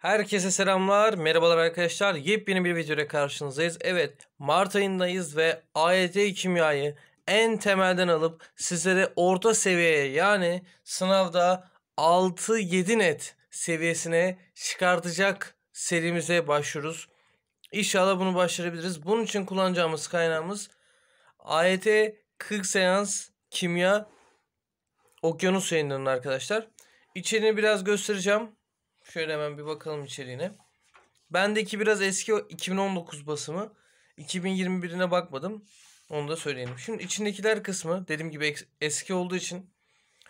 Herkese selamlar, merhabalar arkadaşlar. Yepyeni bir videoya karşınızdayız. Evet, Mart ayındayız ve AYT kimyayı en temelden alıp sizlere orta seviyeye yani sınavda 6-7 net seviyesine çıkartacak serimize başlıyoruz. İnşallah bunu başarabiliriz. Bunun için kullanacağımız kaynağımız AYT 40 seans kimya okyanus yayınlarının arkadaşlar. İçeriğini biraz göstereceğim. Şöyle hemen bir bakalım içeriğine. Bendeki biraz eski 2019 basımı. 2021'ine bakmadım. Onu da söyleyelim. Şimdi içindekiler kısmı dediğim gibi eski olduğu için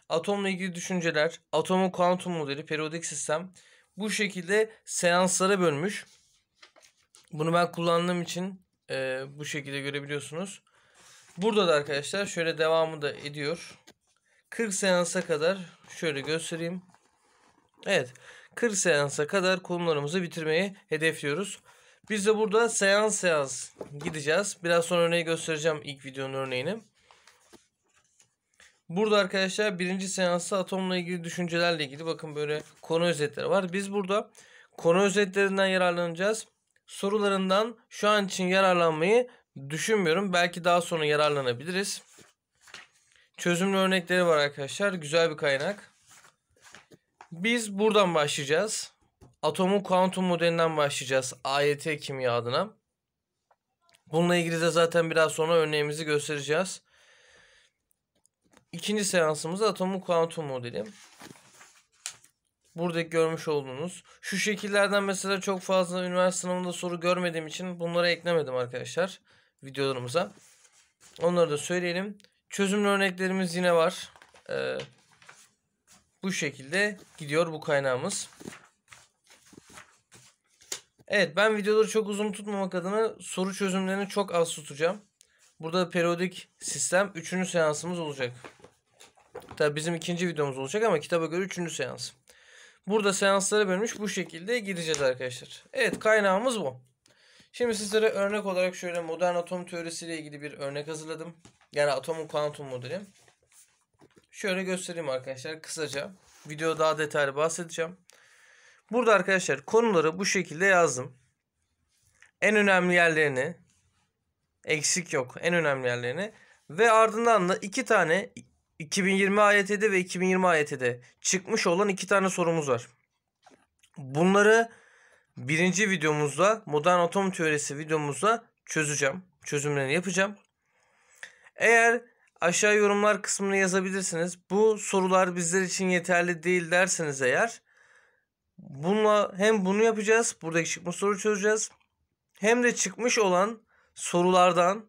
atomla ilgili düşünceler, atomun kuantum modeli, periyodik sistem bu şekilde seanslara bölmüş. Bunu ben kullandığım için e, bu şekilde görebiliyorsunuz. Burada da arkadaşlar şöyle devamı da ediyor. 40 seansa kadar şöyle göstereyim. Evet. 40 seansa kadar konularımızı bitirmeyi hedefliyoruz. Biz de burada seans seans gideceğiz. Biraz sonra örneği göstereceğim ilk videonun örneğini. Burada arkadaşlar birinci seansta atomla ilgili düşüncelerle ilgili bakın böyle konu özetleri var. Biz burada konu özetlerinden yararlanacağız. Sorularından şu an için yararlanmayı düşünmüyorum. Belki daha sonra yararlanabiliriz. Çözümlü örnekleri var arkadaşlar. Güzel bir kaynak. Biz buradan başlayacağız. Atomun kuantum modelinden başlayacağız. AYT kimya adına. Bununla ilgili de zaten biraz sonra örneğimizi göstereceğiz. İkinci seansımız atomun kuantum modeli. Buradaki görmüş olduğunuz. Şu şekillerden mesela çok fazla üniversite sınavında soru görmediğim için bunları eklemedim arkadaşlar videolarımıza. Onları da söyleyelim. Çözümlü örneklerimiz yine var. Ee, bu şekilde gidiyor bu kaynağımız. Evet ben videoları çok uzun tutmamak adına soru çözümlerini çok az tutacağım. Burada periyodik sistem 3. seansımız olacak. Tabi bizim ikinci videomuz olacak ama kitaba göre 3. seans. Burada seanslara bölmüş bu şekilde gideceğiz arkadaşlar. Evet kaynağımız bu. Şimdi sizlere örnek olarak şöyle modern atom teorisiyle ilgili bir örnek hazırladım. Yani atomun kuantum modeli. Şöyle göstereyim arkadaşlar kısaca. Video daha detaylı bahsedeceğim. Burada arkadaşlar konuları bu şekilde yazdım. En önemli yerlerini eksik yok. En önemli yerlerini ve ardından da iki tane 2020 AYT'de ve 2020 AYT'de çıkmış olan iki tane sorumuz var. Bunları birinci videomuzda modern atom teorisi videomuzda çözeceğim. Çözümlerini yapacağım. Eğer aşağı yorumlar kısmına yazabilirsiniz. Bu sorular bizler için yeterli değil derseniz eğer bununla hem bunu yapacağız. Buradaki çıkmış soru çözeceğiz. Hem de çıkmış olan sorulardan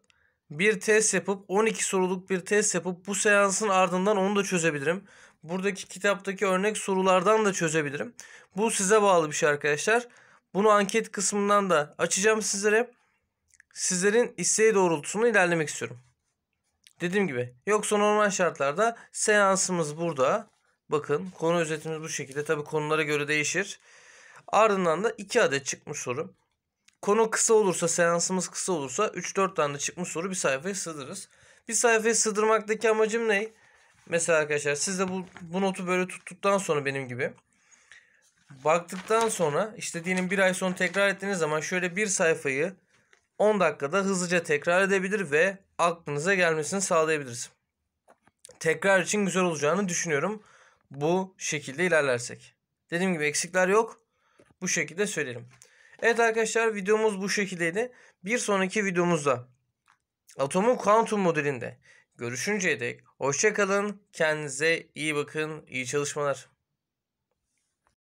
bir test yapıp 12 soruluk bir test yapıp bu seansın ardından onu da çözebilirim. Buradaki kitaptaki örnek sorulardan da çözebilirim. Bu size bağlı bir şey arkadaşlar. Bunu anket kısmından da açacağım sizlere. Sizlerin isteği doğrultusunda ilerlemek istiyorum. Dediğim gibi yoksa normal şartlarda seansımız burada. Bakın konu özetimiz bu şekilde. Tabi konulara göre değişir. Ardından da 2 adet çıkmış soru. Konu kısa olursa, seansımız kısa olursa 3-4 tane çıkmış soru bir sayfaya sığdırırız. Bir sayfaya sığdırmaktaki amacım ne? Mesela arkadaşlar siz de bu, bu notu böyle tuttuktan sonra benim gibi baktıktan sonra işte diyelim bir ay sonra tekrar ettiğiniz zaman şöyle bir sayfayı 10 dakikada hızlıca tekrar edebilir ve aklınıza gelmesini sağlayabiliriz. Tekrar için güzel olacağını düşünüyorum. Bu şekilde ilerlersek. Dediğim gibi eksikler yok. Bu şekilde söyleyelim. Evet arkadaşlar videomuz bu şekildeydi. Bir sonraki videomuzda atomun kuantum modelinde görüşünceye dek hoşçakalın. Kendinize iyi bakın. İyi çalışmalar.